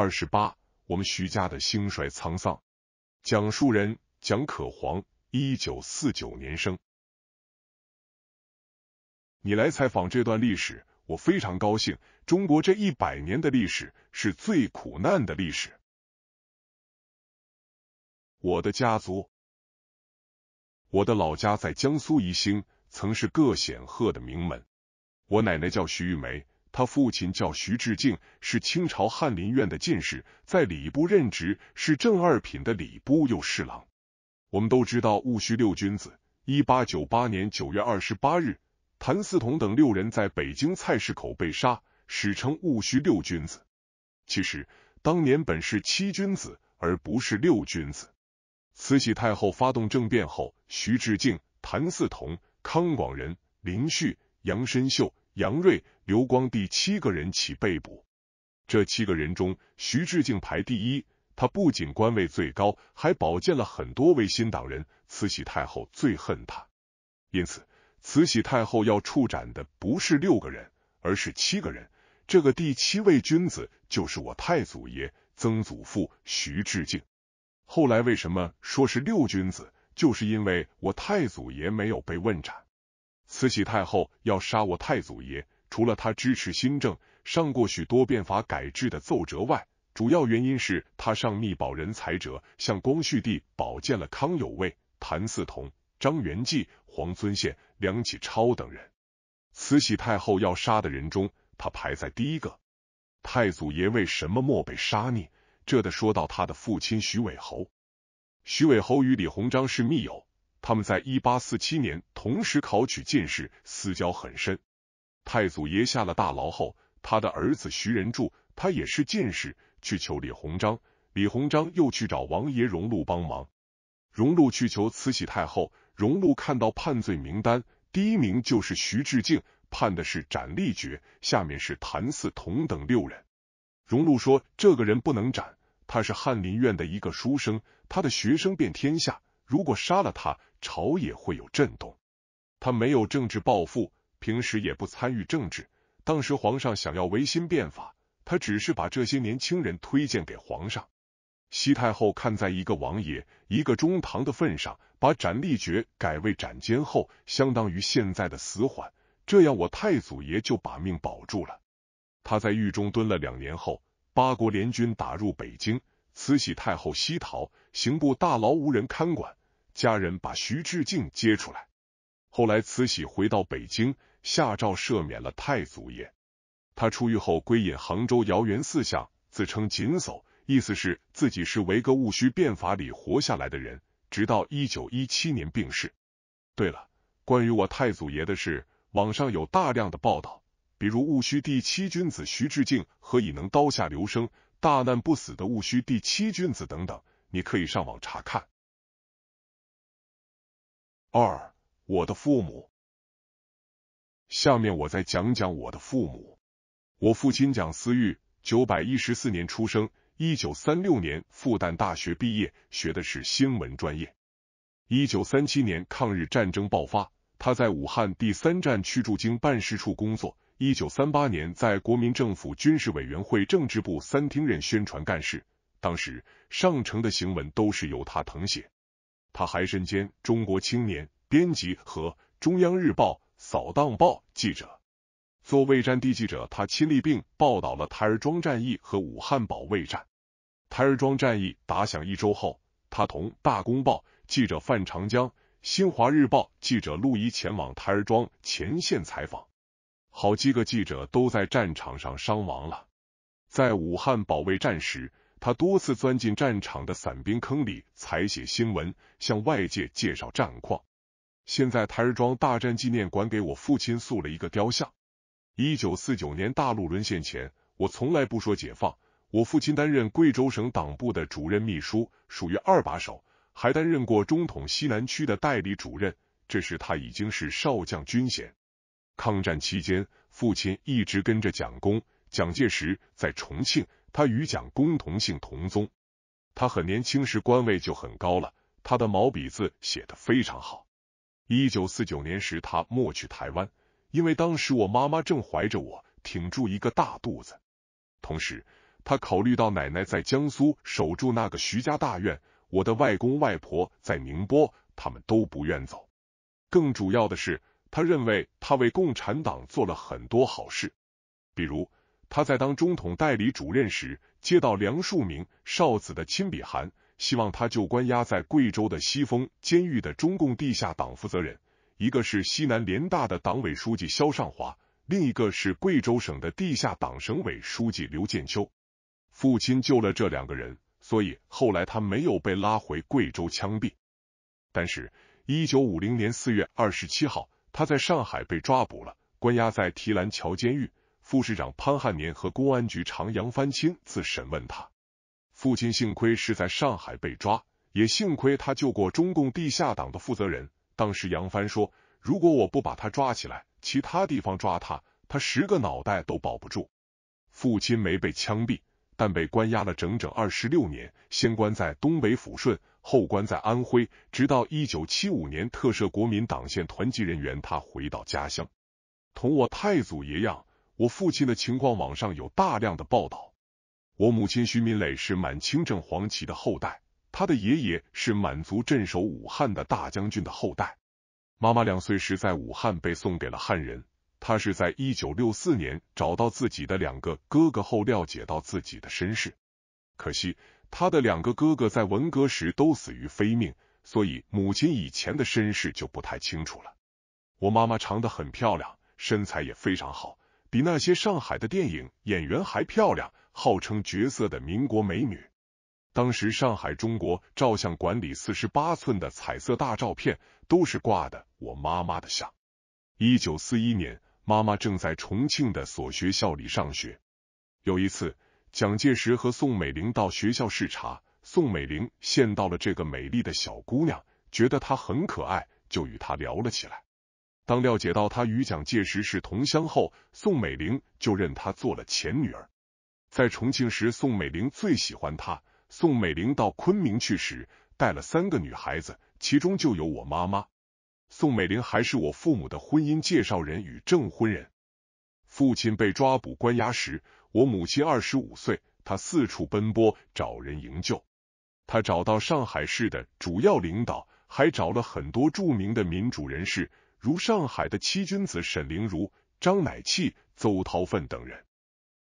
二十八，我们徐家的兴衰沧桑。讲述人蒋可黄，一九四九年生。你来采访这段历史，我非常高兴。中国这一百年的历史是最苦难的历史。我的家族，我的老家在江苏宜兴，曾是各显赫的名门。我奶奶叫徐玉梅。他父亲叫徐志敬，是清朝翰林院的进士，在礼部任职，是正二品的礼部右侍郎。我们都知道戊戌六君子。一八九八年九月二十八日，谭嗣同等六人在北京菜市口被杀，史称戊戌六君子。其实当年本是七君子，而不是六君子。慈禧太后发动政变后，徐志敬、谭嗣同、康广仁、林旭、杨深秀。杨锐、刘光第七个人起被捕，这七个人中，徐志敬排第一。他不仅官位最高，还保荐了很多位新党人。慈禧太后最恨他，因此慈禧太后要处斩的不是六个人，而是七个人。这个第七位君子就是我太祖爷、曾祖父徐志敬。后来为什么说是六君子？就是因为我太祖爷没有被问斩。慈禧太后要杀我太祖爷，除了他支持新政、上过许多变法改制的奏折外，主要原因是他上密保人才者，向光绪帝保荐了康有为、谭嗣同、张元济、黄遵宪、梁启超等人。慈禧太后要杀的人中，他排在第一个。太祖爷为什么莫被杀呢？这得说到他的父亲徐伟侯。徐伟侯与李鸿章是密友。他们在一八四七年同时考取进士，私交很深。太祖爷下了大牢后，他的儿子徐仁柱，他也是进士，去求李鸿章，李鸿章又去找王爷荣禄帮忙，荣禄去求慈禧太后。荣禄看到判罪名单，第一名就是徐志敬，判的是斩立决，下面是谭嗣同等六人。荣禄说：“这个人不能斩，他是翰林院的一个书生，他的学生遍天下，如果杀了他。”朝野会有震动。他没有政治抱负，平时也不参与政治。当时皇上想要维新变法，他只是把这些年轻人推荐给皇上。西太后看在一个王爷、一个中堂的份上，把斩立决改为斩监候，相当于现在的死缓。这样，我太祖爷就把命保住了。他在狱中蹲了两年后，八国联军打入北京，慈禧太后西逃，刑部大牢无人看管。家人把徐志敬接出来，后来慈禧回到北京，下诏赦免了太祖爷。他出狱后归隐杭州瑶园寺巷，自称锦叟，意思是自己是维格戊戌变法里活下来的人。直到一九一七年病逝。对了，关于我太祖爷的事，网上有大量的报道，比如戊戌第七君子徐志敬何以能刀下留生、大难不死的戊戌第七君子等等，你可以上网查看。二，我的父母。下面我再讲讲我的父母。我父亲蒋思玉，九百一十四年出生，一九三六年复旦大学毕业，学的是新闻专业。一九三七年抗日战争爆发，他在武汉第三战区驻京办事处工作。一九三八年在国民政府军事委员会政治部三厅任宣传干事，当时上层的行文都是由他誊写。他还身兼《中国青年》编辑和《中央日报》扫荡报记者，做卫战地记者。他亲历并报道了台儿庄战役和武汉保卫战。台儿庄战役打响一周后，他同《大公报》记者范长江、《新华日报》记者陆怡前往台儿庄前线采访。好几个记者都在战场上伤亡了。在武汉保卫战时，他多次钻进战场的散兵坑里采写新闻，向外界介绍战况。现在台儿庄大战纪念馆给我父亲塑了一个雕像。一九四九年大陆沦陷前，我从来不说解放。我父亲担任贵州省党部的主任秘书，属于二把手，还担任过中统西南区的代理主任。这时他已经是少将军衔。抗战期间，父亲一直跟着蒋公蒋介石在重庆。他与蒋公同姓同宗，他很年轻时官位就很高了。他的毛笔字写得非常好。一九四九年时，他没去台湾，因为当时我妈妈正怀着我，挺住一个大肚子。同时，他考虑到奶奶在江苏守住那个徐家大院，我的外公外婆在宁波，他们都不愿走。更主要的是，他认为他为共产党做了很多好事，比如。他在当中统代理主任时，接到梁漱溟少子的亲笔函，希望他就关押在贵州的西峰监狱的中共地下党负责人，一个是西南联大的党委书记肖尚华，另一个是贵州省的地下党省委书记刘建秋。父亲救了这两个人，所以后来他没有被拉回贵州枪毙。但是，一九五零年四月二十七号，他在上海被抓捕了，关押在提篮桥监狱。副市长潘汉年和公安局长杨帆亲自审问他，父亲幸亏是在上海被抓，也幸亏他救过中共地下党的负责人。当时杨帆说：“如果我不把他抓起来，其他地方抓他，他十个脑袋都保不住。”父亲没被枪毙，但被关押了整整二十六年，先关在东北抚顺，后关在安徽，直到一九七五年特赦国民党线团级人员，他回到家乡，同我太祖爷样。我父亲的情况网上有大量的报道。我母亲徐敏磊是满清正黄旗的后代，他的爷爷是满族镇守武汉的大将军的后代。妈妈两岁时在武汉被送给了汉人，她是在一九六四年找到自己的两个哥哥后了解到自己的身世。可惜他的两个哥哥在文革时都死于非命，所以母亲以前的身世就不太清楚了。我妈妈长得很漂亮，身材也非常好。比那些上海的电影演员还漂亮，号称绝色的民国美女。当时上海中国照相馆里四十八寸的彩色大照片都是挂的我妈妈的像。一九四一年，妈妈正在重庆的所学校里上学。有一次，蒋介石和宋美龄到学校视察，宋美龄见到了这个美丽的小姑娘，觉得她很可爱，就与她聊了起来。当了解到他与蒋介石是同乡后，宋美龄就认他做了前女儿。在重庆时，宋美龄最喜欢他。宋美龄到昆明去时，带了三个女孩子，其中就有我妈妈。宋美龄还是我父母的婚姻介绍人与证婚人。父亲被抓捕关押时，我母亲二十五岁，她四处奔波找人营救。她找到上海市的主要领导，还找了很多著名的民主人士。如上海的七君子沈灵如、张乃器、邹韬奋等人，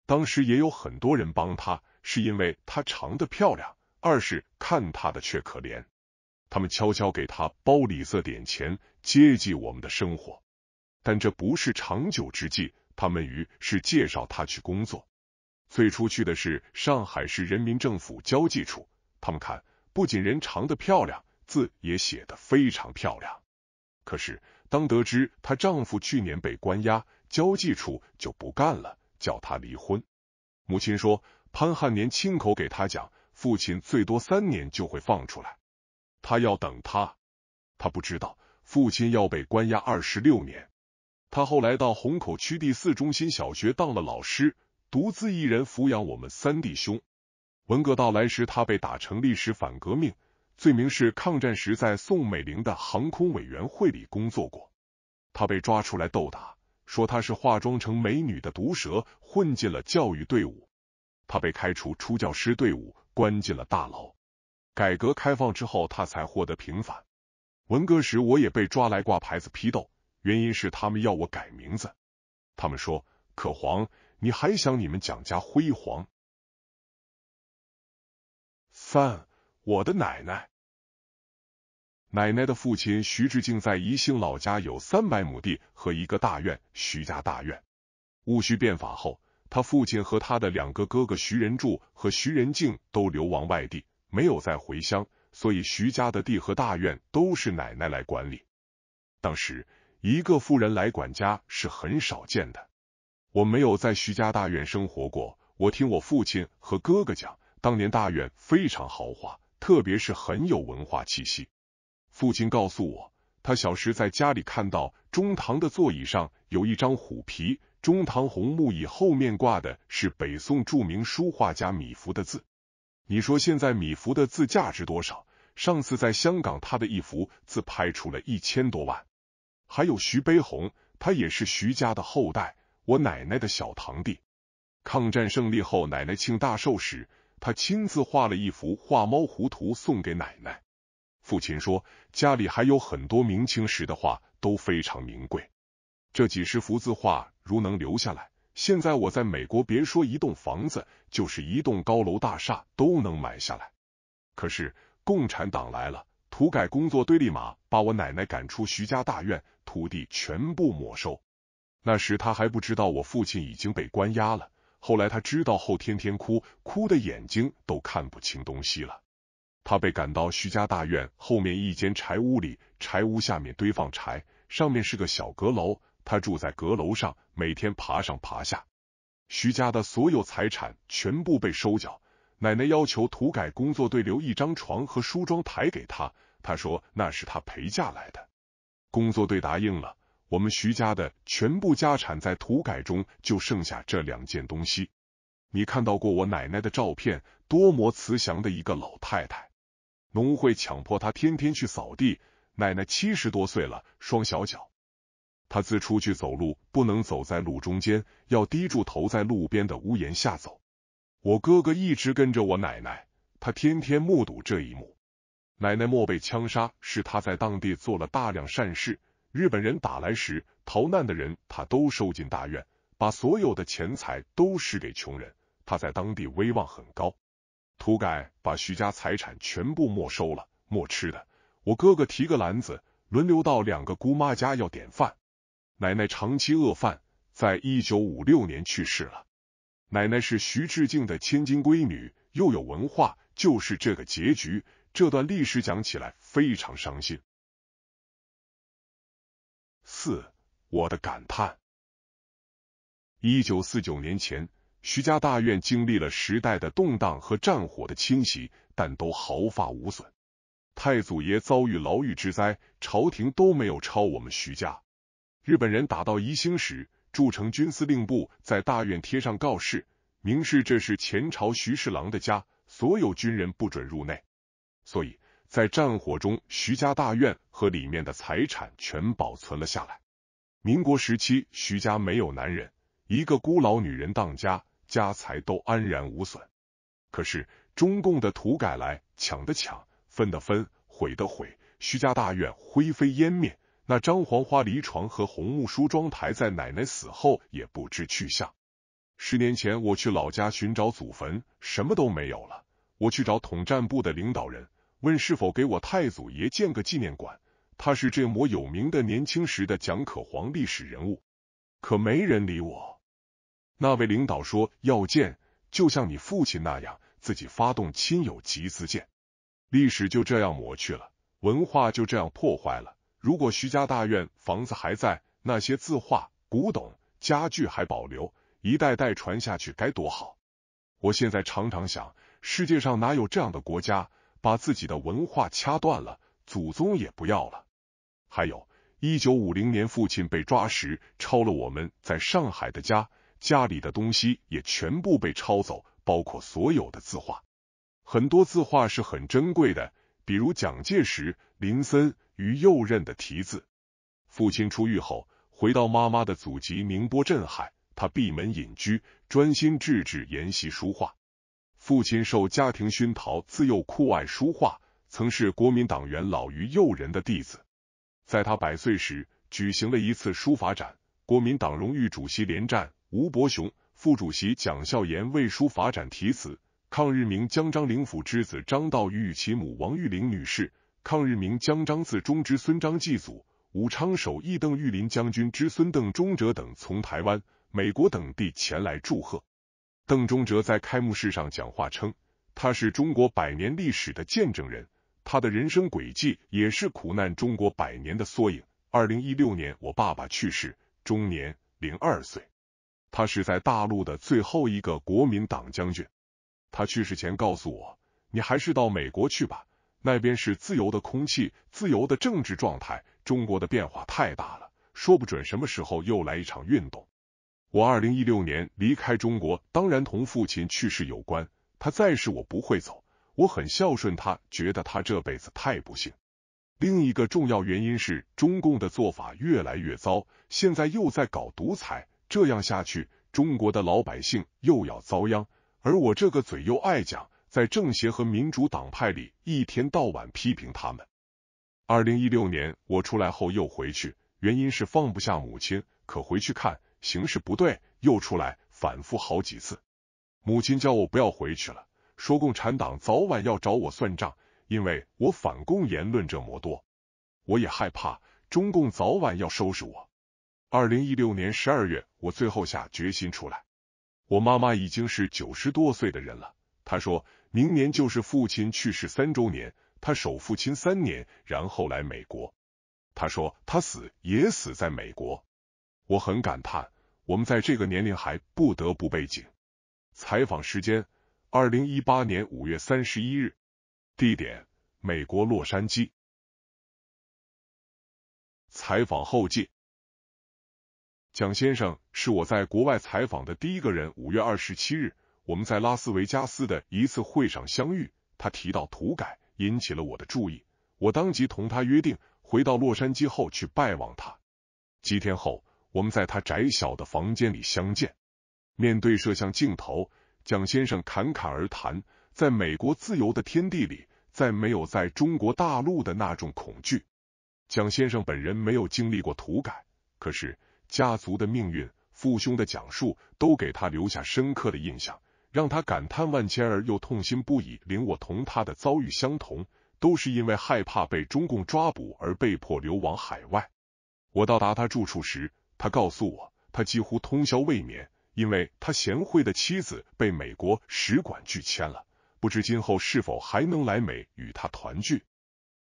当时也有很多人帮他，是因为他长得漂亮，二是看他的却可怜，他们悄悄给他包里塞点钱，接济我们的生活，但这不是长久之计。他们于是介绍他去工作，最初去的是上海市人民政府交际处，他们看不仅人长得漂亮，字也写得非常漂亮，可是。当得知她丈夫去年被关押，交际处就不干了，叫她离婚。母亲说，潘汉年亲口给她讲，父亲最多三年就会放出来，她要等他。她不知道父亲要被关押二十六年。她后来到虹口区第四中心小学当了老师，独自一人抚养我们三弟兄。文革到来时，她被打成历史反革命。罪名是抗战时在宋美龄的航空委员会里工作过，他被抓出来斗打，说他是化妆成美女的毒蛇混进了教育队伍，他被开除出教师队伍，关进了大牢。改革开放之后，他才获得平反。文革时我也被抓来挂牌子批斗，原因是他们要我改名字，他们说可黄，你还想你们蒋家辉煌？三。我的奶奶，奶奶的父亲徐志敬在宜兴老家有三百亩地和一个大院，徐家大院。戊戌变法后，他父亲和他的两个哥哥徐仁柱和徐仁敬都流亡外地，没有再回乡，所以徐家的地和大院都是奶奶来管理。当时一个富人来管家是很少见的。我没有在徐家大院生活过，我听我父亲和哥哥讲，当年大院非常豪华。特别是很有文化气息。父亲告诉我，他小时在家里看到中堂的座椅上有一张虎皮，中堂红木椅后面挂的是北宋著名书画家米芾的字。你说现在米芾的字价值多少？上次在香港，他的一幅字拍出了一千多万。还有徐悲鸿，他也是徐家的后代，我奶奶的小堂弟。抗战胜利后，奶奶庆大寿时。他亲自画了一幅画猫糊图送给奶奶。父亲说，家里还有很多明清时的画都非常名贵。这几十幅字画如能留下来，现在我在美国别说一栋房子，就是一栋高楼大厦都能买下来。可是共产党来了，土改工作队立马把我奶奶赶出徐家大院，土地全部没收。那时他还不知道我父亲已经被关押了。后来他知道后，天天哭，哭的眼睛都看不清东西了。他被赶到徐家大院后面一间柴屋里，柴屋下面堆放柴，上面是个小阁楼，他住在阁楼上，每天爬上爬下。徐家的所有财产全部被收缴，奶奶要求土改工作队留一张床和梳妆台给他，他说那是他陪嫁来的，工作队答应了。我们徐家的全部家产在土改中就剩下这两件东西。你看到过我奶奶的照片？多模慈祥的一个老太太，农会强迫她天天去扫地。奶奶七十多岁了，双小脚，她自出去走路不能走在路中间，要低住头在路边的屋檐下走。我哥哥一直跟着我奶奶，他天天目睹这一幕。奶奶莫被枪杀，是他在当地做了大量善事。日本人打来时，逃难的人他都收进大院，把所有的钱财都施给穷人。他在当地威望很高。土改把徐家财产全部没收了，没吃的。我哥哥提个篮子，轮流到两个姑妈家要点饭。奶奶长期饿饭，在一九五六年去世了。奶奶是徐志敬的千金闺女，又有文化，就是这个结局。这段历史讲起来非常伤心。四，我的感叹。一九四九年前，徐家大院经历了时代的动荡和战火的侵袭，但都毫发无损。太祖爷遭遇牢狱之灾，朝廷都没有抄我们徐家。日本人打到宜兴时，筑城军司令部在大院贴上告示，明示这是前朝徐侍郎的家，所有军人不准入内。所以。在战火中，徐家大院和里面的财产全保存了下来。民国时期，徐家没有男人，一个孤老女人当家，家财都安然无损。可是中共的土改来抢的抢，分的分，毁的毁，徐家大院灰飞烟灭。那张黄花梨床和红木梳妆台，在奶奶死后也不知去向。十年前，我去老家寻找祖坟，什么都没有了。我去找统战部的领导人。问是否给我太祖爷建个纪念馆？他是这抹有名的年轻时的蒋可黄历史人物，可没人理我。那位领导说要建，就像你父亲那样，自己发动亲友集资建。历史就这样抹去了，文化就这样破坏了。如果徐家大院房子还在，那些字画、古董、家具还保留，一代代传下去，该多好！我现在常常想，世界上哪有这样的国家？把自己的文化掐断了，祖宗也不要了。还有，一九五零年父亲被抓时，抄了我们在上海的家，家里的东西也全部被抄走，包括所有的字画。很多字画是很珍贵的，比如蒋介石、林森于右任的题字。父亲出狱后，回到妈妈的祖籍宁波镇海，他闭门隐居，专心致志研习书画。父亲受家庭熏陶，自幼酷爱书画，曾是国民党员老于幼人的弟子。在他百岁时，举行了一次书法展。国民党荣誉主席连战、吴伯雄、副主席蒋孝严为书法展题词。抗日名将张灵甫之子张道玉与其母王玉玲女士，抗日名将张自忠之孙张继祖，武昌首义邓玉林将军之孙邓中哲等，从台湾、美国等地前来祝贺。邓中哲在开幕式上讲话称，他是中国百年历史的见证人，他的人生轨迹也是苦难中国百年的缩影。二零一六年，我爸爸去世，终年零二岁。他是在大陆的最后一个国民党将军。他去世前告诉我：“你还是到美国去吧，那边是自由的空气，自由的政治状态。中国的变化太大了，说不准什么时候又来一场运动。”我二零一六年离开中国，当然同父亲去世有关。他再世，我不会走。我很孝顺他，觉得他这辈子太不幸。另一个重要原因是，中共的做法越来越糟，现在又在搞独裁，这样下去，中国的老百姓又要遭殃。而我这个嘴又爱讲，在政协和民主党派里，一天到晚批评他们。二零一六年我出来后又回去，原因是放不下母亲。可回去看。形势不对，又出来，反复好几次。母亲叫我不要回去了，说共产党早晚要找我算账，因为我反共言论这么多，我也害怕中共早晚要收拾我。二零一六年十二月，我最后下决心出来。我妈妈已经是九十多岁的人了，她说明年就是父亲去世三周年，她守父亲三年，然后来美国。他说他死也死在美国。我很感叹，我们在这个年龄还不得不背景。采访时间：二零一八年五月三十一日，地点：美国洛杉矶。采访后记：蒋先生是我在国外采访的第一个人。五月二十七日，我们在拉斯维加斯的一次会上相遇，他提到土改引起了我的注意，我当即同他约定，回到洛杉矶后去拜望他。几天后。我们在他窄小的房间里相见，面对摄像镜头，蒋先生侃侃而谈。在美国自由的天地里，再没有在中国大陆的那种恐惧。蒋先生本人没有经历过土改，可是家族的命运、父兄的讲述都给他留下深刻的印象，让他感叹万千而又痛心不已。令我同他的遭遇相同，都是因为害怕被中共抓捕而被迫流亡海外。我到达他住处时。他告诉我，他几乎通宵未眠，因为他贤惠的妻子被美国使馆拒签了，不知今后是否还能来美与他团聚。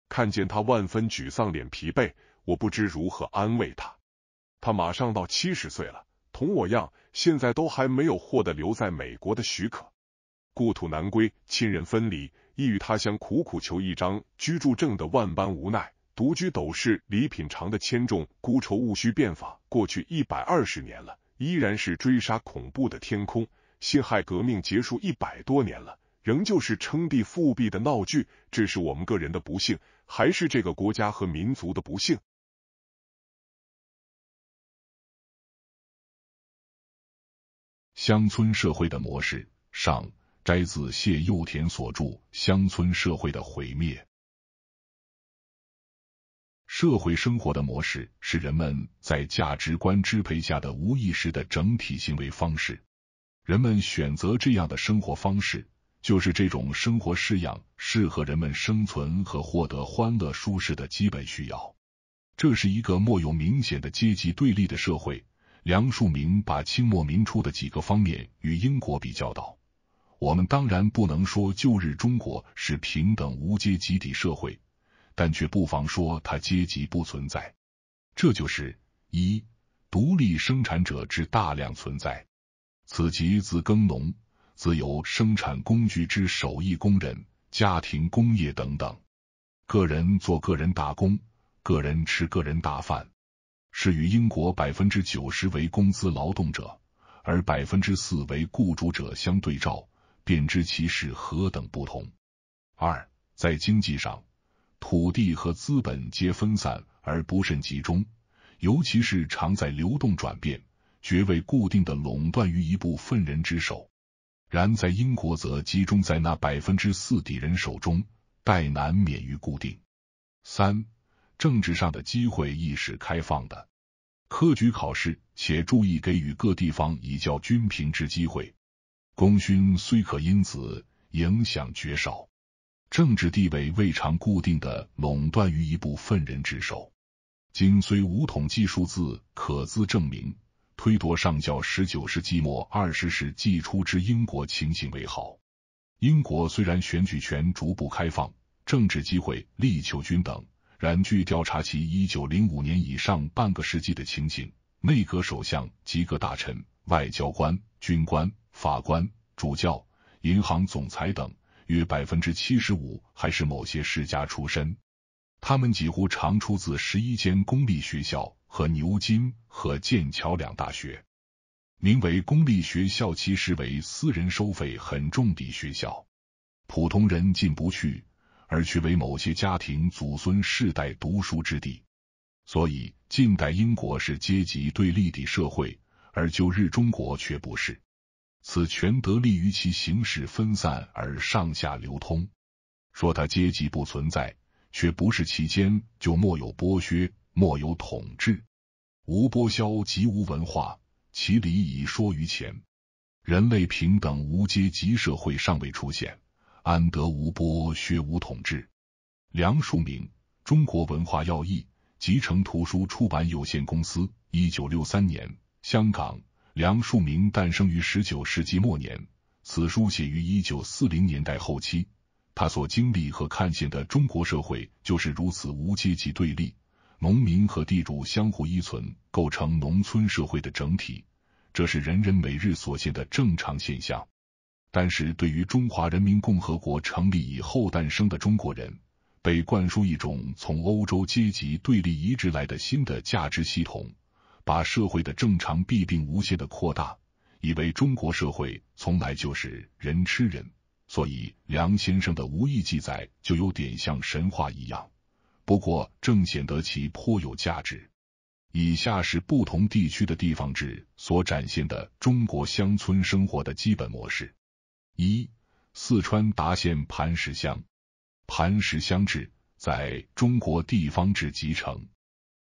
看见他万分沮丧，脸疲惫，我不知如何安慰他。他马上到七十岁了，同我样，现在都还没有获得留在美国的许可，故土难归，亲人分离，异与他乡，苦苦求一张居住证的万般无奈。独居斗士李品常的千众孤愁，戊戌变法过去一百二十年了，依然是追杀恐怖的天空；辛亥革命结束一百多年了，仍旧是称帝复辟的闹剧。这是我们个人的不幸，还是这个国家和民族的不幸？乡村社会的模式，上摘自谢幼田所著《乡村社会的毁灭》。社会生活的模式是人们在价值观支配下的无意识的整体行为方式。人们选择这样的生活方式，就是这种生活式样适合人们生存和获得欢乐、舒适的基本需要。这是一个莫有明显的阶级对立的社会。梁漱溟把清末民初的几个方面与英国比较，道：我们当然不能说旧日中国是平等无阶级体社会。但却不妨说，它阶级不存在。这就是一独立生产者之大量存在，此即自耕农、自由生产工具之手艺工人、家庭工业等等，个人做个人打工，个人吃个人大饭，是与英国百分之九十为工资劳动者，而百分之四为雇主者相对照，便知其是何等不同。二在经济上。土地和资本皆分散而不甚集中，尤其是常在流动转变，绝未固定的垄断于一部分人之手。然在英国则集中在那百分之四底人手中，待难免于固定。三、政治上的机会亦是开放的，科举考试且注意给予各地方以教军平之机会，功勋虽可因此影响绝少。政治地位未尝固定的垄断于一部分人之手。今虽无统计数字可资证明，推夺上教十九世纪末二十世纪初之英国情形为好。英国虽然选举权逐步开放，政治机会力求均等，然据调查其一九零五年以上半个世纪的情形，内阁首相、及各大臣、外交官、军官、法官、主教、银行总裁等。约百分之七十五还是某些世家出身，他们几乎常出自十一间公立学校和牛津和剑桥两大学。名为公立学校，其实为私人收费很重的学校，普通人进不去，而去为某些家庭祖孙世代读书之地。所以，近代英国是阶级对立的社会，而旧日中国却不是。此权得利于其形式分散而上下流通，说他阶级不存在，却不是其间就莫有剥削，莫有统治，无剥削即无文化，其理已说于前。人类平等无阶级社会尚未出现，安得无剥削无统治？梁漱溟《中国文化要义》，集成图书出版有限公司，一九六三年，香港。梁漱溟诞生于十九世纪末年，此书写于一九四零年代后期。他所经历和看见的中国社会就是如此无阶级对立，农民和地主相互依存，构成农村社会的整体，这是人人每日所见的正常现象。但是，对于中华人民共和国成立以后诞生的中国人，被灌输一种从欧洲阶级对立移植来的新的价值系统。把社会的正常弊病无限的扩大，以为中国社会从来就是人吃人，所以梁先生的无意记载就有点像神话一样。不过正显得其颇有价值。以下是不同地区的地方志所展现的中国乡村生活的基本模式：一、四川达县磐石乡，磐石乡志在中国地方志集成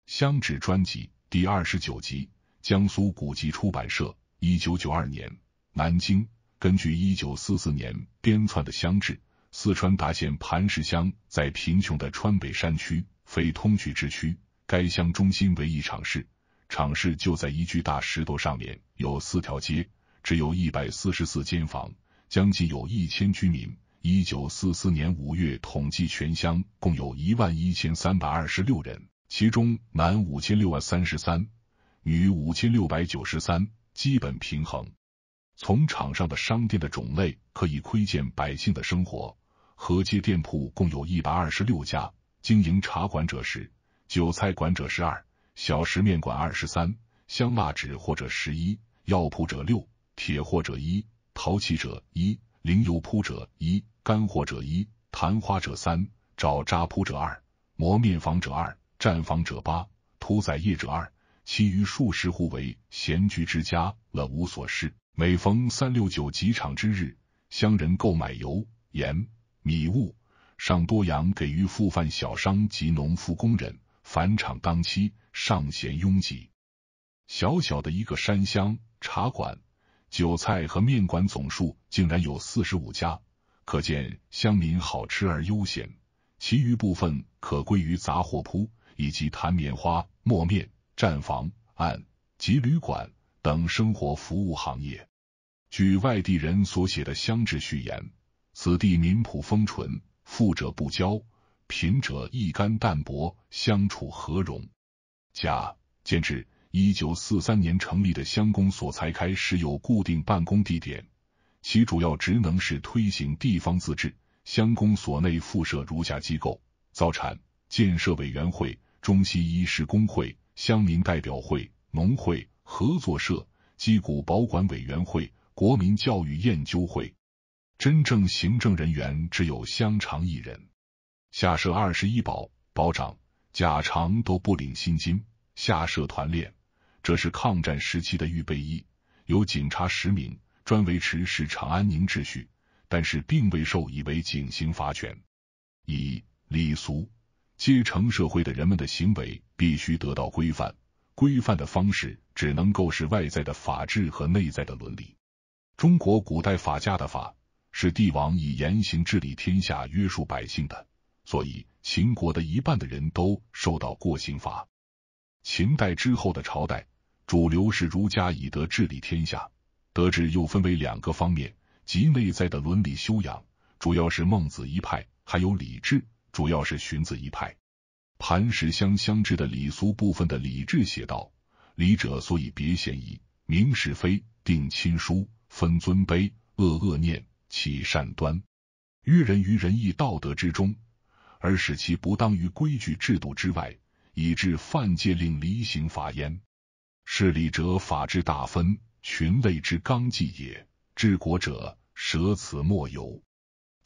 乡志专辑。第二十九集，江苏古籍出版社，一九九二年，南京。根据一九四四年编纂的乡志，四川达县盘石乡在贫穷的川北山区，非通衢之区。该乡中心为一场市，场市就在一巨大石头上面，有四条街，只有一百四十四间房，将近有一千居民。一九四四年五月统计，全乡共有一万一千三百二十六人。其中男五千六万三十三，女五千六百九十三，基本平衡。从场上的商店的种类可以窥见百姓的生活。合街店铺共有一百二十六家，经营茶馆者十，酒菜馆者十二，小食面馆二十三，香蜡纸或者十一，药铺者六，铁货者一，陶器者一，零油铺者一，干货者一，昙花者三，找扎铺者二，磨面房者二。占房者八，屠宰业者二，其余数十户为闲居之家，了无所事。每逢三六九集场之日，乡人购买油、盐、米物，上多阳给予富饭小商及农夫工人返场当期，尚嫌拥挤。小小的一个山乡，茶馆、酒菜和面馆总数竟然有四十五家，可见乡民好吃而悠闲。其余部分可归于杂货铺。以及弹棉花、磨面、站房、案及旅馆等生活服务行业。据外地人所写的乡志序言，此地民朴风淳，富者不骄，贫者一干淡薄，相处何容？甲建制一九四三年成立的乡公所才开始有固定办公地点，其主要职能是推行地方自治。乡公所内附设如下机构：造产建设委员会。中西医师工会、乡民代表会、农会、合作社、基谷保管委员会、国民教育研究会，真正行政人员只有乡长一人，下设二十一保，保长、甲长都不领薪金，下设团练，这是抗战时期的预备役，有警察实名，专维持市场安宁秩序，但是并未授以为警刑罚权，以礼俗。阶层社会的人们的行为必须得到规范，规范的方式只能够是外在的法治和内在的伦理。中国古代法家的法是帝王以言行治理天下、约束百姓的，所以秦国的一半的人都受到过刑罚。秦代之后的朝代，主流是儒家以德治理天下，德治又分为两个方面，即内在的伦理修养，主要是孟子一派，还有礼制。主要是荀子一派。磐石乡乡治的李苏部分的李治写道：“礼者，所以别嫌疑、明是非、定亲疏、分尊卑、恶恶念、起善端，于人于仁义道德之中，而使其不当于规矩制度之外，以致犯戒令、离刑法焉。是礼者，法之大分，群类之纲纪也。治国者，舍此莫由。”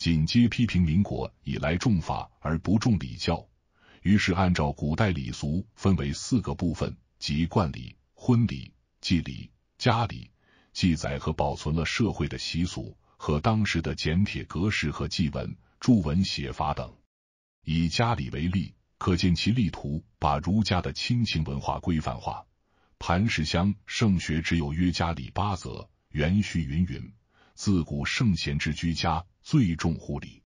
紧接批评民国以来重法而不重礼教，于是按照古代礼俗分为四个部分，即冠礼、婚礼、祭礼、家礼，记载和保存了社会的习俗和当时的简帖格式和祭文、祝文写法等。以家礼为例，可见其力图把儒家的亲情文化规范化。磐石乡圣学只有约家礼八则，原序云云，自古圣贤之居家。最重乎礼，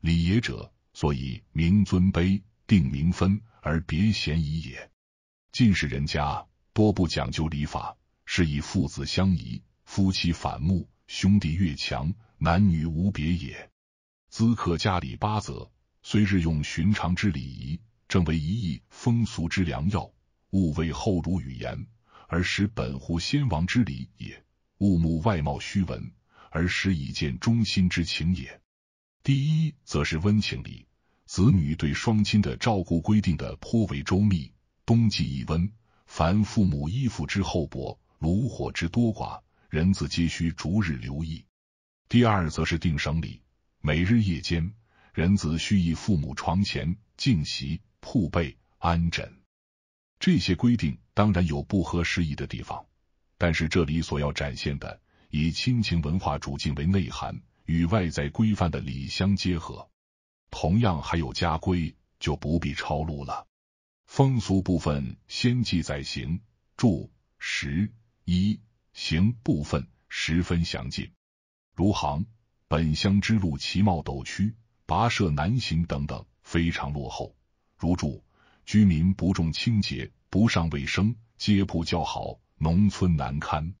礼也者，所以明尊卑、定名分而别贤疑也。近世人家多不讲究礼法，是以父子相宜，夫妻反目、兄弟越强、男女无别也。咨客家礼八则，虽日用寻常之礼仪，正为一意风俗之良药。勿为后儒语言而使本乎先王之礼也。勿慕外貌虚文。而施以见忠心之情也。第一，则是温情礼，子女对双亲的照顾规定的颇为周密。冬季一温，凡父母衣服之厚薄、炉火之多寡，人子皆需逐日留意。第二，则是定省礼，每日夜间，人子须诣父母床前敬席、铺被、安枕。这些规定当然有不合时宜的地方，但是这里所要展现的。以亲情文化主境为内涵，与外在规范的礼相结合。同样还有家规，就不必抄录了。风俗部分先记载行、住、食、衣行部分十分详尽，如行本乡之路其貌陡曲，跋涉难行等等，非常落后。如住居民不重清洁，不上卫生，街铺较好，农村难堪。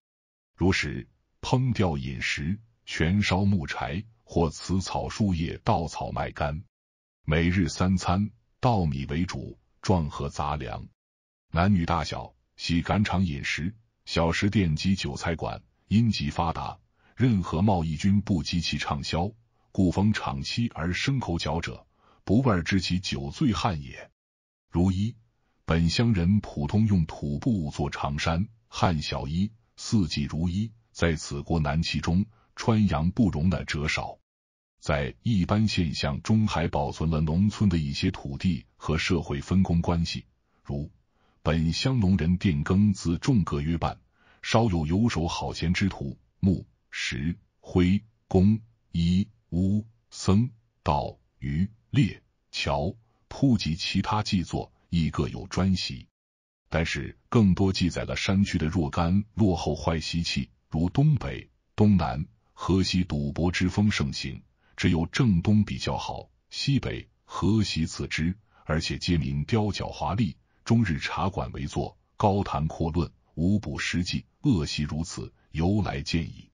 如食。烹调饮食全烧木柴或雌草树叶稻草麦秆，每日三餐，稻米为主，壮和杂粮。男女大小喜赶场饮食，小食店及酒菜馆，阴极发达。任何贸易均不及其畅销，故逢场期而牲口角者，不味知其酒醉汉也。如一，本乡人普通用土布做长衫、汉小衣，四季如一。在此国南器中，穿阳不容的折少，在一般现象中还保存了农村的一些土地和社会分工关系，如本乡农人佃耕自种各约半，稍有游手好闲之徒，木石灰工衣屋僧道鱼、猎桥铺及其他记作亦各有专习。但是，更多记载了山区的若干落后坏习气。如东北、东南、河西赌博之风盛行，只有正东比较好。西北、河西次之，而且皆民雕角华丽，终日茶馆为坐，高谈阔论，无不失计。恶习如此，由来见矣。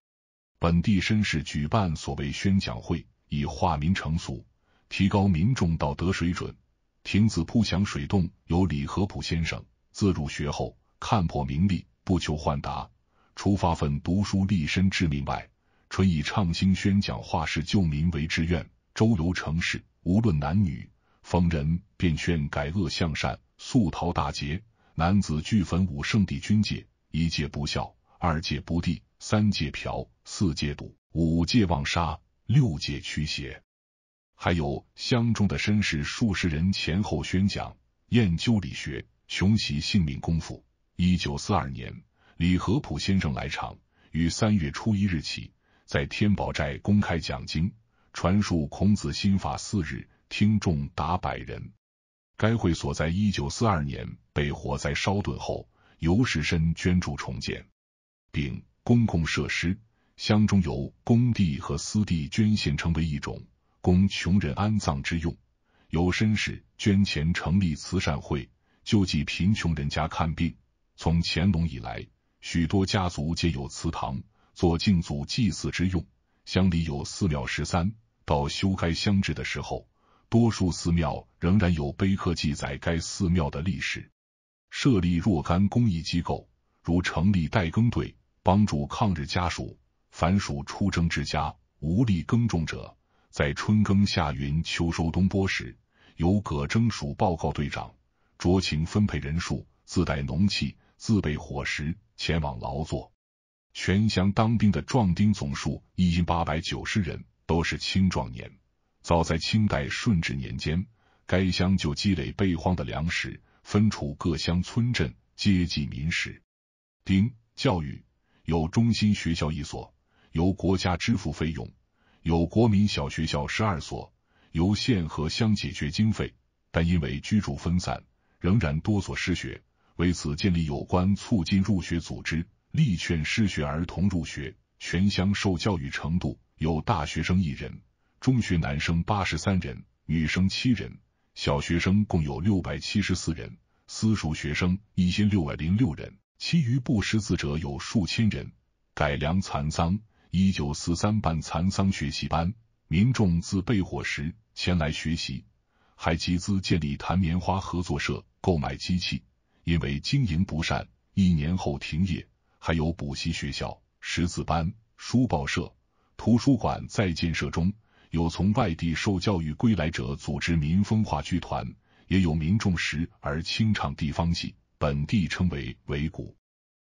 本地绅士举办所谓宣讲会，以化民成俗，提高民众道德水准。亭子铺墙水洞，由李和普先生自入学后，看破名利，不求换达。除发奋读书立身之命外，纯以畅兴宣讲化世救民为志愿，周游城市，无论男女，逢人便劝改恶向善，速逃大劫。男子俱焚五圣地君戒：一戒不孝，二戒不帝，三戒嫖，四戒赌，五戒妄杀，六戒驱邪。还有乡中的绅士数十人前后宣讲，研究理学，穷习性命功夫。一九四二年。李和普先生来场，于三月初一日起，在天宝寨公开讲经，传述孔子新法四日，听众达百人。该会所在一九四二年被火灾烧损后，由士绅捐助重建，并公共设施。乡中有公地和私地捐献，成为一种供穷人安葬之用。有绅士捐钱成立慈善会，救济贫穷人家看病。从乾隆以来。许多家族皆有祠堂，做敬祖祭祀之用。乡里有寺庙十三，到修该乡志的时候，多数寺庙仍然有碑刻记载该寺庙的历史。设立若干公益机构，如成立代耕队，帮助抗日家属。凡属出征之家无力耕种者，在春耕、夏耘、秋收、冬播时，由葛征署报告队长，酌情分配人数，自带农器，自备伙食。前往劳作，全乡当兵的壮丁总数一千八百九十人，都是青壮年。早在清代顺治年间，该乡就积累备荒的粮食，分处各乡村镇，接济民食。丁教育有中心学校一所，由国家支付费用；有国民小学校十二所，由县和乡解决经费。但因为居住分散，仍然多所失学。为此，建立有关促进入学组织，力劝失学儿童入学。全乡受教育程度有大学生一人，中学男生八十三人，女生七人，小学生共有六百七十四人，私塾学生一千六百零六人，其余不识字者有数千人。改良蚕桑，一九四三办蚕桑学习班，民众自备伙食前来学习，还集资建立弹棉花合作社，购买机器。因为经营不善，一年后停业。还有补习学校、识字班、书报社、图书馆在建设中。有从外地受教育归来者组织民风话剧团，也有民众时而清唱地方戏，本地称为尾鼓。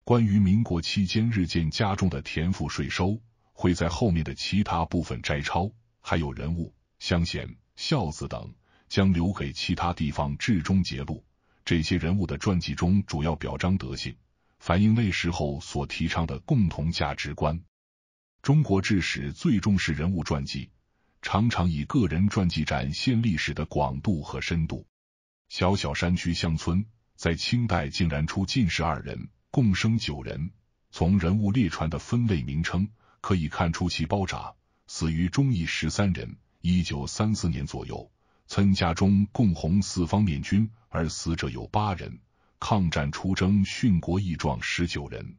关于民国期间日渐加重的田赋税收，会在后面的其他部分摘抄。还有人物、乡贤、孝子等，将留给其他地方志终揭露。这些人物的传记中，主要表彰德性，反映那时候所提倡的共同价值观。中国志史最重视人物传记，常常以个人传记展现历史的广度和深度。小小山区乡村，在清代竟然出进士二人，共生九人。从人物列传的分类名称可以看出其包扎。死于忠义十三人，一九三四年左右。参加中共红四方面军而死者有八人，抗战出征殉国义壮十九人。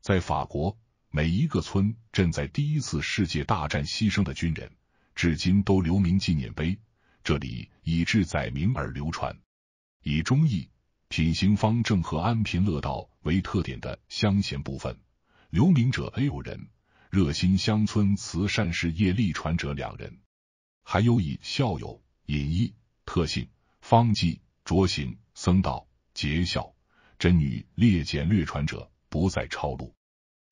在法国，每一个村镇在第一次世界大战牺牲的军人，至今都留名纪念碑。这里以志载名而流传，以忠义、品行方正和安贫乐道为特点的乡贤部分，留名者 A 五人，热心乡村慈善事业立传者两人，还有以校友。隐逸特性，方剂、着行，僧道节孝，贞女略简略传者，不再抄录。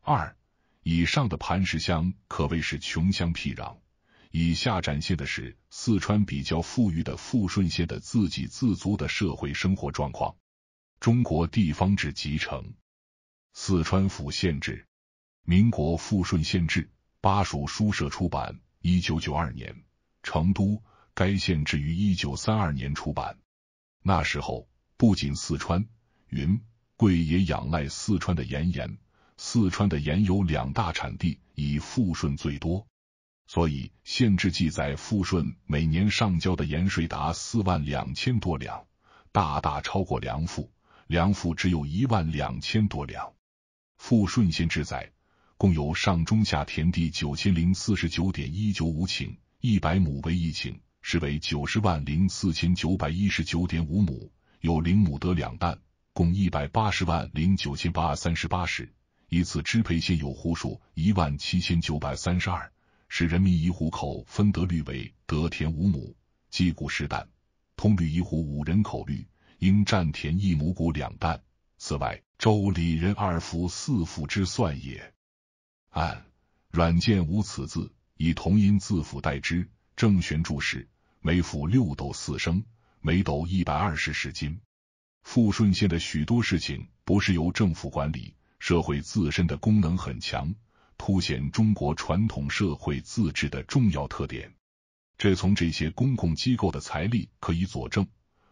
二以上的磐石乡可谓是穷乡僻壤，以下展现的是四川比较富裕的富顺县的自给自足的社会生活状况。中国地方志集成，四川府县志，民国富顺县志，巴蜀书社出版，一九九二年，成都。该县志于一九三二年出版，那时候不仅四川、云贵也仰赖四川的盐盐，四川的盐有两大产地，以富顺最多，所以县志记载富顺每年上交的盐税达四万两千多两，大大超过粮赋。粮赋只有一万两千多两。富顺县志载，共有上中下田地九千零四十九点一九五顷，一百亩为一顷。是为九十万零四千九百一十九点五亩，有零亩得两担，共一百八十万零九千八三十八石。以此支配现有户数一万七千九百三十二，使人民一户口分得率为得田五亩，计谷十担，通率一户五人口率应占田一亩谷两担。此外，周礼人二夫四府之算也。按，软件无此字，以同音字符代之。郑玄注释。每付六斗四升，每斗一百二十石斤。富顺县的许多事情不是由政府管理，社会自身的功能很强，凸显中国传统社会自治的重要特点。这从这些公共机构的财力可以佐证。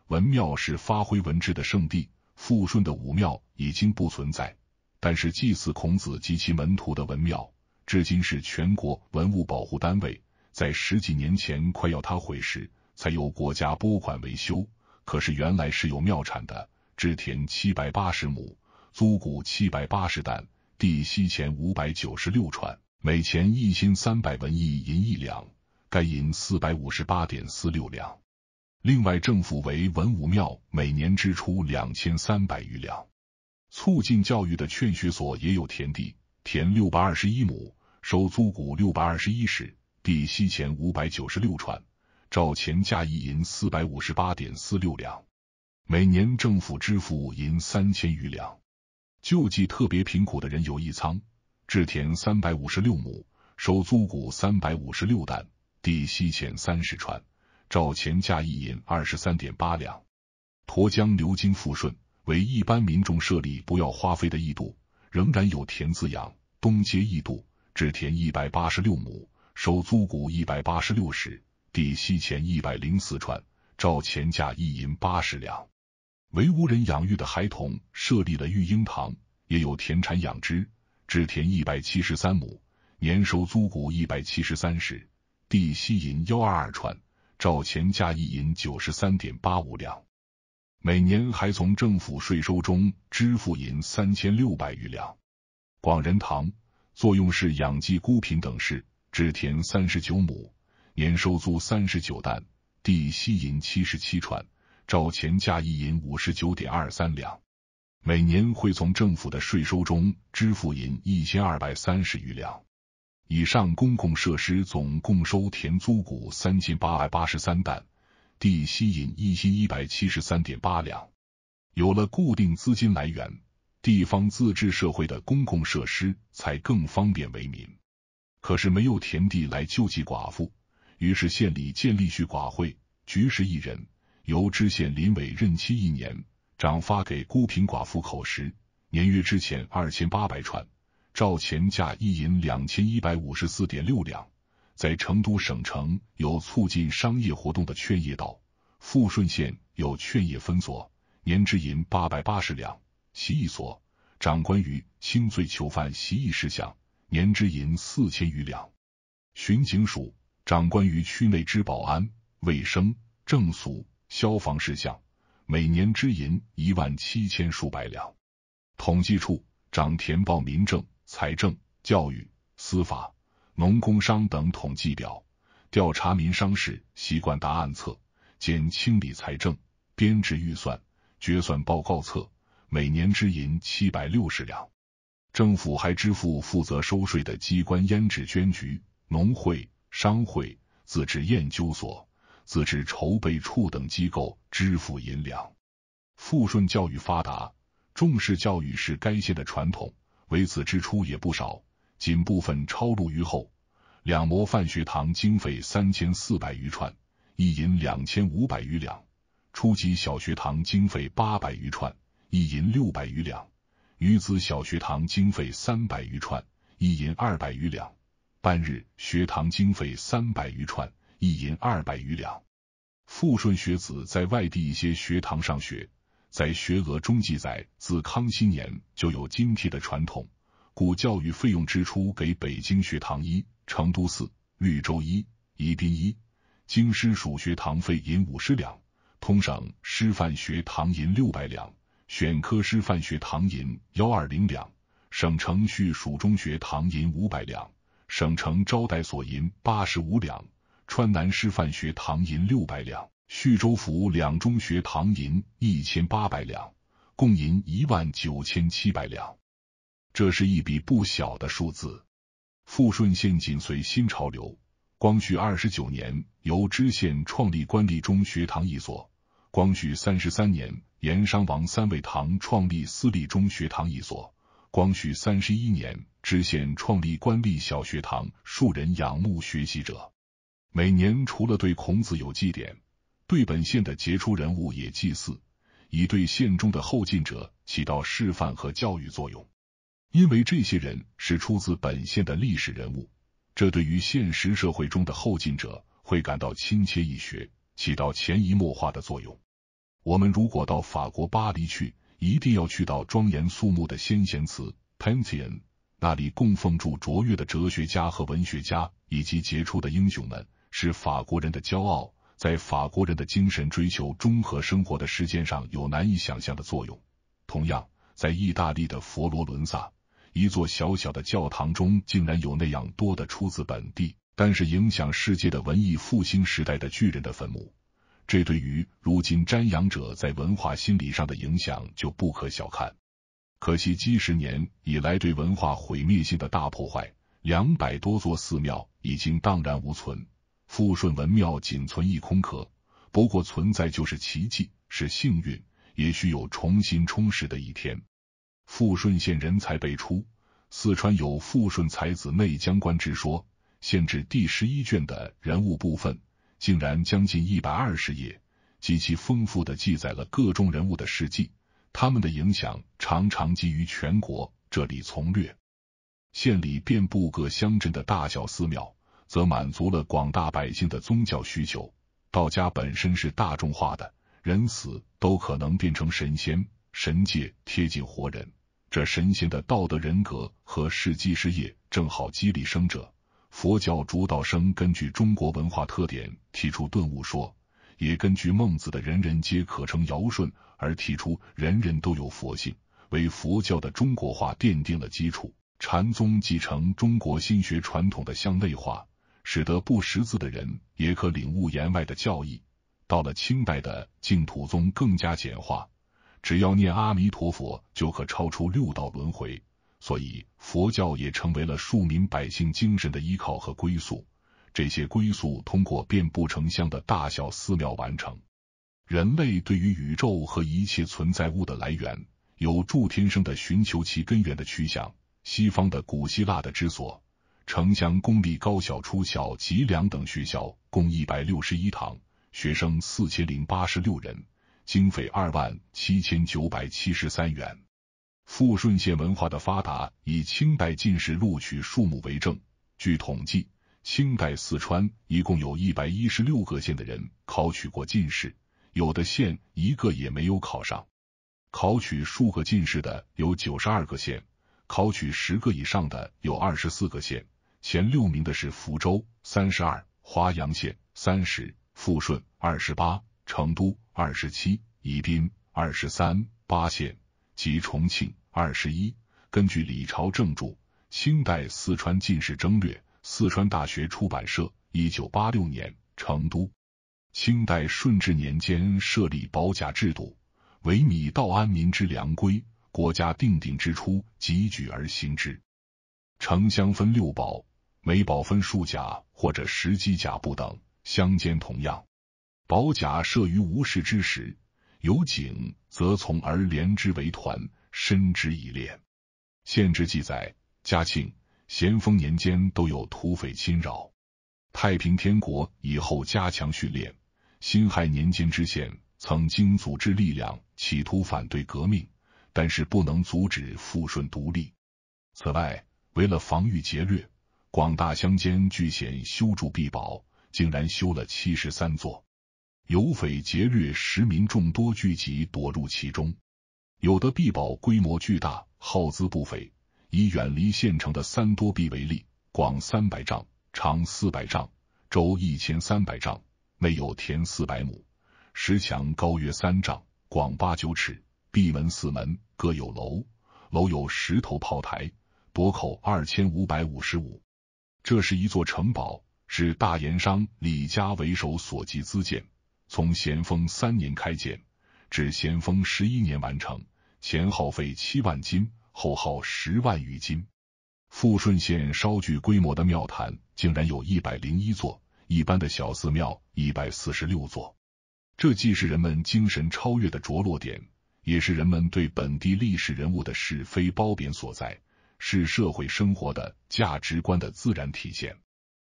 文庙是发挥文治的圣地，富顺的武庙已经不存在，但是祭祀孔子及其门徒的文庙，至今是全国文物保护单位。在十几年前快要塌毁时，才由国家拨款维修。可是原来是有庙产的，织田七百八十亩，租谷七百八十担，地西钱五百九十六串，每钱一斤三百文，一银一两，该银四百五十八点四六两。另外政府为文武庙每年支出两千三百余两。促进教育的劝学所也有田地，田六百二十一亩，收租谷六百二十一石。地西钱五百九十六串，照钱价一银四百五十八点四六两，每年政府支付银三千余两，救济特别贫苦的人有一仓，置田三百五十六亩，收租谷三百五十六担，地西钱三十串，照钱价一银二十三点八两。沱江流经富顺，为一般民众设立不要花费的义渡，仍然有田自养。东街义渡置田一百八十六亩。收租谷一百八十六石，地息钱一百零四串，照钱价一银八十两。为无人养育的孩童设立了育婴堂，也有田产养殖，只田一百七十三亩，年收租谷一百七十三石，地息银幺二二串，照钱价一银九十三点八五两。每年还从政府税收中支付银三千六百余两。广仁堂作用是养济孤贫等事。置田三十九亩，年收租三十九担，地息银七十七串，照钱价一银五十九点二三两，每年会从政府的税收中支付银一千二百三十余两。以上公共设施总共收田租谷三千八百八十三担，地息银一千一百七十三点八两。有了固定资金来源，地方自治社会的公共设施才更方便为民。可是没有田地来救济寡妇，于是县里建立续寡会，局实一人，由知县林伟任期一年，长发给孤贫寡妇口食，年月之前二千八百串，照钱价一银两千一百五十四点六两。在成都省城有促进商业活动的劝业道，富顺县有劝业分所，年支银八百八十两，习义所长关于轻罪囚犯习义事项。年支银四千余两，巡警署长官于区内之保安、卫生、政俗、消防事项，每年支银一万七千数百两。统计处长填报民政、财政、教育、司法、农工商等统计表，调查民商事习惯答案册，兼清理财政、编制预算、决算报告册，每年支银七百六十两。政府还支付负责收税的机关、烟脂捐局、农会、商会、自治研究所、自治筹备处等机构支付银两。富顺教育发达，重视教育是该县的传统，为此支出也不少。仅部分抄录于后：两模范学堂经费三千四百余串，一银两千五百余两；初级小学堂经费八百余串，一银六百余两。女子小学堂经费三百余串，一银二百余两；半日学堂经费三百余串，一银二百余两。富顺学子在外地一些学堂上学，在学额中记载，自康熙年就有津贴的传统，故教育费用支出给北京学堂一、成都四、绿洲一、宜宾一、京师属学堂费银五十两，通省师范学堂银六百两。选科师范学堂银幺二零两，省城叙属中学堂银五百两，省城招待所银八十五两，川南师范学堂银六百两，叙州府两中学堂银一千八百两，共银一万九千七百两。这是一笔不小的数字。富顺县紧随新潮流，光绪二十九年由知县创立官立中学堂一所，光绪三十三年。盐商王三味堂创立私立中学堂一所。光绪三十一年，知县创立官立小学堂，数人仰慕学习者。每年除了对孔子有祭典，对本县的杰出人物也祭祀，以对县中的后进者起到示范和教育作用。因为这些人是出自本县的历史人物，这对于现实社会中的后进者会感到亲切易学，起到潜移默化的作用。我们如果到法国巴黎去，一定要去到庄严肃穆的先贤祠 （Pantheon），那里供奉住卓越的哲学家和文学家，以及杰出的英雄们，是法国人的骄傲，在法国人的精神追求中和生活的实践上有难以想象的作用。同样，在意大利的佛罗伦萨，一座小小的教堂中，竟然有那样多的出自本地但是影响世界的文艺复兴时代的巨人的坟墓。这对于如今瞻仰者在文化心理上的影响就不可小看。可惜几十年以来对文化毁灭性的大破坏，两百多座寺庙已经荡然无存。富顺文庙仅存一空壳，不过存在就是奇迹，是幸运，也许有重新充实的一天。富顺县人才辈出，四川有“富顺才子内江官”之说。县志第十一卷的人物部分。竟然将近一百二十页，极其丰富的记载了各种人物的事迹，他们的影响常常基于全国。这里从略。县里遍布各乡镇的大小寺庙，则满足了广大百姓的宗教需求。道家本身是大众化的，人死都可能变成神仙，神界贴近活人，这神仙的道德人格和事迹事业，正好激励生者。佛教主导生根据中国文化特点提出顿悟说，也根据孟子的“人人皆可成尧舜”而提出人人都有佛性，为佛教的中国化奠定了基础。禅宗继承中国心学传统的向内化，使得不识字的人也可领悟言外的教义。到了清代的净土宗更加简化，只要念阿弥陀佛就可超出六道轮回。所以，佛教也成为了庶民百姓精神的依靠和归宿。这些归宿通过遍布城乡的大小寺庙完成。人类对于宇宙和一切存在物的来源，有助天生的寻求其根源的趋向。西方的古希腊的之所，城乡公立高校出校及两等学校共一百六十一堂，学生四千零八十六人，经费二万七千九百七十三元。富顺县文化的发达，以清代进士录取数目为证。据统计，清代四川一共有一百一十六个县的人考取过进士，有的县一个也没有考上，考取数个进士的有九十二个县，考取十个以上的有二十四个县。前六名的是福州三十二、华阳县三十、富顺二十八、成都二十七、宜宾二十三、八县及重庆。二十一，根据《李朝正著》《清代四川进士征略》，四川大学出版社，一九八六年，成都。清代顺治年间设立保甲制度，为米道安民之良规，国家定定之初，集举而行之。城乡分六保，每保分数甲或者十几甲不等，乡间同样。保甲设于无事之时，有警则从而连之为团。深知一练，县志记载，嘉庆、咸丰年间都有土匪侵扰。太平天国以后，加强训练。辛亥年间，知县曾经组织力量，企图反对革命，但是不能阻止富顺独立。此外，为了防御劫掠，广大乡间巨险修筑壁堡，竟然修了七十三座。有匪劫掠，十民众多聚集躲入其中。有的壁堡规模巨大，耗资不菲。以远离县城的三多壁为例，广三百丈，长四百丈，周一千三百丈，内有田四百亩，石墙高约三丈，广八九尺，壁门四门，各有楼，楼有石头炮台，垛口二千五百五十五。这是一座城堡，是大盐商李家为首所集资建，从咸丰三年开建。至咸丰十一年完成，前耗费七万金，后耗十万余金。富顺县稍具规模的庙坛竟然有一百零一座，一般的小寺庙一百四十六座。这既是人们精神超越的着落点，也是人们对本地历史人物的是非褒贬所在，是社会生活的价值观的自然体现。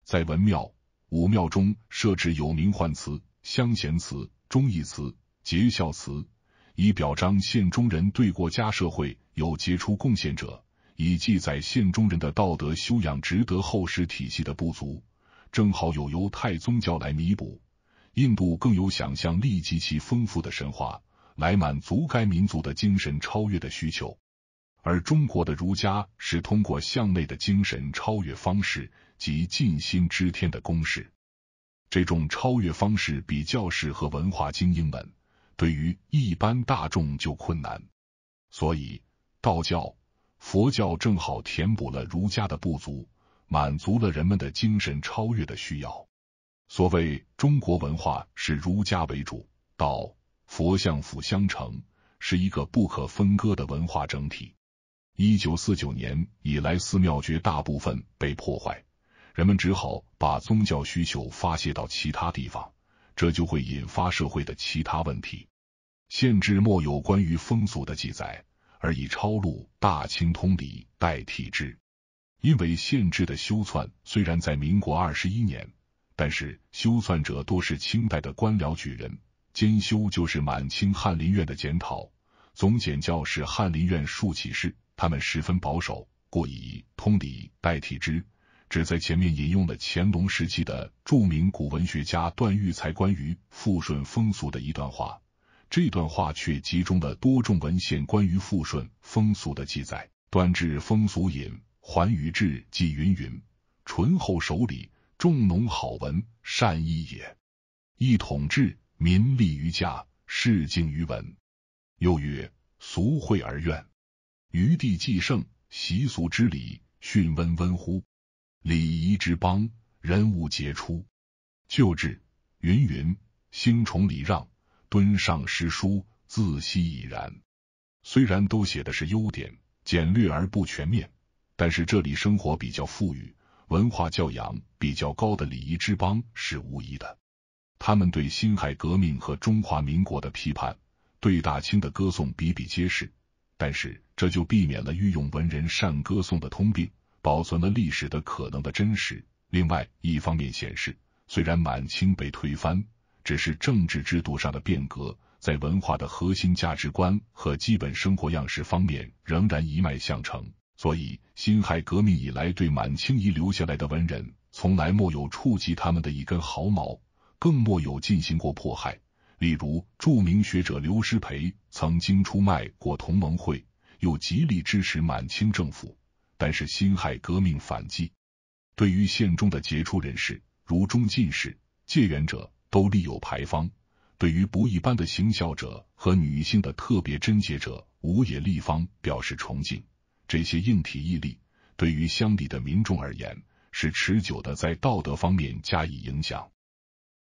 在文庙、武庙中设置有名宦祠、乡贤祠、忠义祠。节孝祠以表彰县中人对国家社会有杰出贡献者，以记载县中人的道德修养，值得后世体系的不足，正好有犹太宗教来弥补。印度更有想象力及其丰富的神话，来满足该民族的精神超越的需求，而中国的儒家是通过向内的精神超越方式及尽心知天的公式，这种超越方式比较适合文化精英们。对于一般大众就困难，所以道教、佛教正好填补了儒家的不足，满足了人们的精神超越的需要。所谓中国文化是儒家为主，道、佛相辅相成，是一个不可分割的文化整体。一九四九年以来，寺庙绝大部分被破坏，人们只好把宗教需求发泄到其他地方，这就会引发社会的其他问题。县志末有关于风俗的记载，而以抄录《大清通礼》代替之。因为县志的修纂虽然在民国二十一年，但是修纂者多是清代的官僚举人，兼修就是满清翰林院的检讨，总检教是翰林院庶起事，他们十分保守，故以通礼代替之。只在前面引用了乾隆时期的著名古文学家段玉才关于富顺风俗的一段话。这段话却集中了多种文献关于富顺风俗的记载。端至风俗引环宇志记云云，淳厚守礼，重农好文，善医也。一统治民利于家，事敬于文。又曰：俗惠而怨。余地既盛，习俗之礼，训温温乎礼仪之邦，人物杰出。旧制云云，兴崇礼让。敦上诗书，自昔已然。虽然都写的是优点，简略而不全面，但是这里生活比较富裕，文化教养比较高的礼仪之邦是无疑的。他们对辛亥革命和中华民国的批判，对大清的歌颂比比皆是。但是这就避免了御用文人善歌颂的通病，保存了历史的可能的真实。另外一方面显示，虽然满清被推翻。只是政治制度上的变革，在文化的核心价值观和基本生活样式方面仍然一脉相承，所以辛亥革命以来，对满清遗留下来的文人，从来莫有触及他们的一根毫毛，更莫有进行过迫害。例如，著名学者刘师培曾经出卖过同盟会，又极力支持满清政府，但是辛亥革命反击，对于县中的杰出人士，如中进士、借员者。都立有牌坊，对于不一般的行孝者和女性的特别贞洁者，五也立方表示崇敬。这些硬体毅力，对于乡里的民众而言，是持久的，在道德方面加以影响。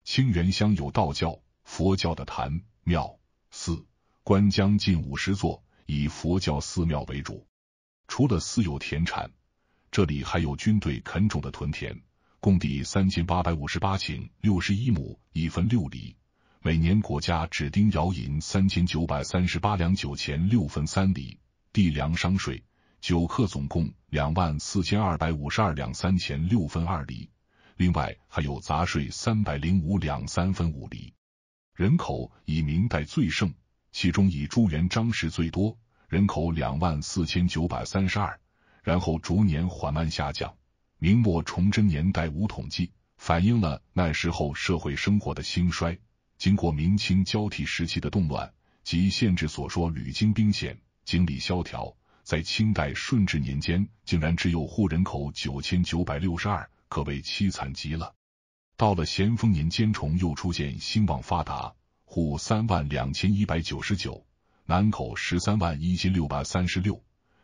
清源乡有道教、佛教的坛、庙、寺，关将近五十座，以佛教寺庙为主。除了私有田产，这里还有军队垦种的屯田。共地三千八百五十八顷六十一亩一分六厘，每年国家指定摇银三千九百三十八两九钱六分三厘，地粮商税九克，总共两万四千二百五十二两三钱六分二厘，另外还有杂税三百零五两三分五厘。人口以明代最盛，其中以朱元璋时最多，人口两万四千九百三十二，然后逐年缓慢下降。明末崇祯年代无统计，反映了那时候社会生活的兴衰。经过明清交替时期的动乱及县志所说屡经兵险、经历萧条，在清代顺治年间，竟然只有户人口九千九百六十二，可谓凄惨极了。到了咸丰年间，崇又出现兴旺发达，户三万两千一百九十九，南口十三万一千六百三十六，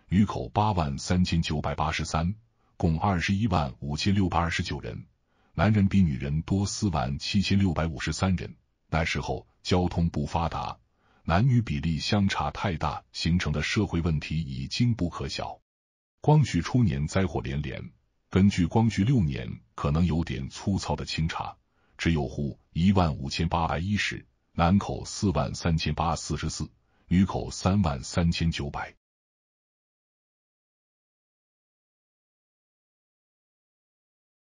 余口八万三千九百八十三。共二十一万五千六百二十九人，男人比女人多四万七千六百五十三人。那时候交通不发达，男女比例相差太大，形成的社会问题已经不可小。光绪初年灾祸连连，根据光绪六年可能有点粗糙的清查，只有户一万五千八百一十，男口四万三千八四十四，女口三万三千九百。